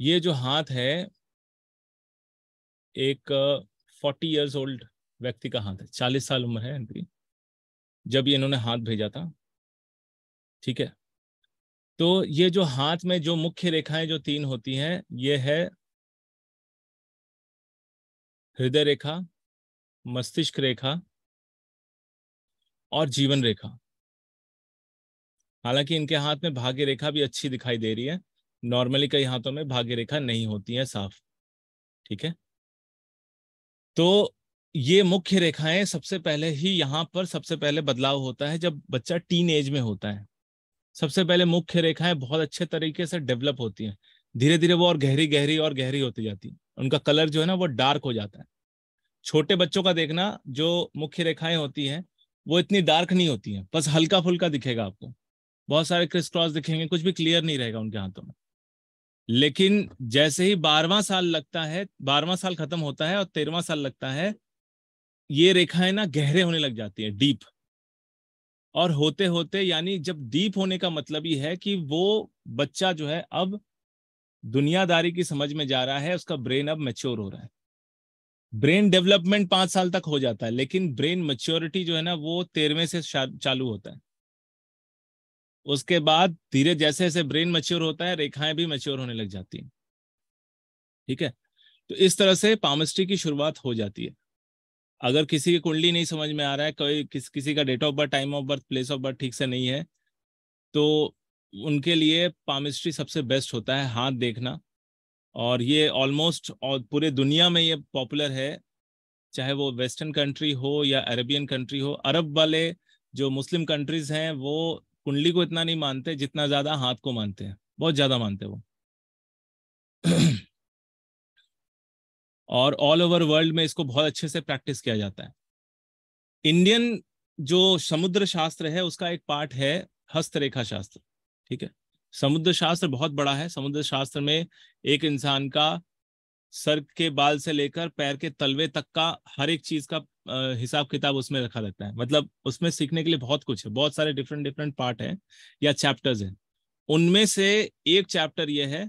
ये जो हाथ है एक फोर्टी इयर्स ओल्ड व्यक्ति का हाथ है चालीस साल उम्र है इनकी जब ये इन्होंने हाथ भेजा था ठीक है तो ये जो हाथ में जो मुख्य रेखाएं जो तीन होती हैं ये है हृदय रेखा मस्तिष्क रेखा और जीवन रेखा हालांकि इनके हाथ में भाग्य रेखा भी अच्छी दिखाई दे रही है नॉर्मली कई हाथों में भाग्य रेखा नहीं होती है साफ ठीक है तो ये मुख्य रेखाएं सबसे पहले ही यहाँ पर सबसे पहले बदलाव होता है जब बच्चा टीन एज में होता है सबसे पहले मुख्य रेखाएं बहुत अच्छे तरीके से डेवलप होती हैं धीरे धीरे वो और गहरी गहरी और गहरी होती जाती है उनका कलर जो है ना वो डार्क हो जाता है छोटे बच्चों का देखना जो मुख्य रेखाएं होती हैं वो इतनी डार्क नहीं होती हैं बस हल्का फुल्का दिखेगा आपको बहुत सारे क्रिस क्रॉस दिखेंगे कुछ भी क्लियर नहीं रहेगा उनके हाथों में लेकिन जैसे ही बारवा साल लगता है बारवा साल खत्म होता है और तेरवा साल लगता है ये रेखाएं ना गहरे होने लग जाती है डीप और होते होते यानी जब डीप होने का मतलब ये है कि वो बच्चा जो है अब दुनियादारी की समझ में जा रहा है उसका ब्रेन अब मेच्योर हो रहा है ब्रेन डेवलपमेंट पांच साल तक हो जाता है लेकिन ब्रेन मेच्योरिटी जो है ना वो तेरहवें से चालू होता है उसके बाद धीरे जैसे जैसे ब्रेन मच्योर होता है रेखाएं भी मच्योर होने लग जाती हैं ठीक है तो इस तरह से पामिस्ट्री की शुरुआत हो जाती है अगर किसी की कुंडली नहीं समझ में आ रहा है कोई किस किसी का date of birth time of birth place of birth ठीक से नहीं है तो उनके लिए पामिस्ट्री सबसे बेस्ट होता है हाथ देखना और ये ऑलमोस्ट और पूरे दुनिया में ये पॉपुलर है चाहे वो वेस्टर्न कंट्री हो या अरेबियन कंट्री हो अरब वाले जो मुस्लिम कंट्रीज हैं वो कुंडली को इतना नहीं मानते जितना ज्यादा हाथ को मानते हैं बहुत ज्यादा मानते हैं वो और ऑल ओवर वर्ल्ड में इसको बहुत अच्छे से प्रैक्टिस किया जाता है इंडियन जो समुद्र शास्त्र है उसका एक पार्ट है हस्तरेखा शास्त्र ठीक है समुद्र शास्त्र बहुत बड़ा है समुद्र शास्त्र में एक इंसान का सर के बाल से लेकर पैर के तलवे तक का हर एक चीज का हिसाब किताब उसमें रखा रहता है मतलब उसमें सीखने के लिए बहुत कुछ है बहुत सारे डिफरेंट डिफरेंट पार्ट है या चैप्टर्स हैं उनमें से एक चैप्टर यह है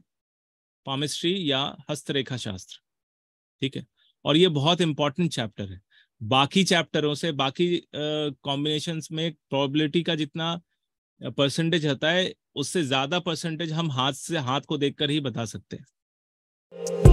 पामिस्ट्री या हस्तरेखा शास्त्र ठीक है और ये बहुत इंपॉर्टेंट चैप्टर है बाकी चैप्टरों से बाकी कॉम्बिनेशन uh, में प्रोबेबिलिटी का जितना परसेंटेज होता है उससे ज्यादा परसेंटेज हम हाथ से हाथ को देखकर ही बता सकते हैं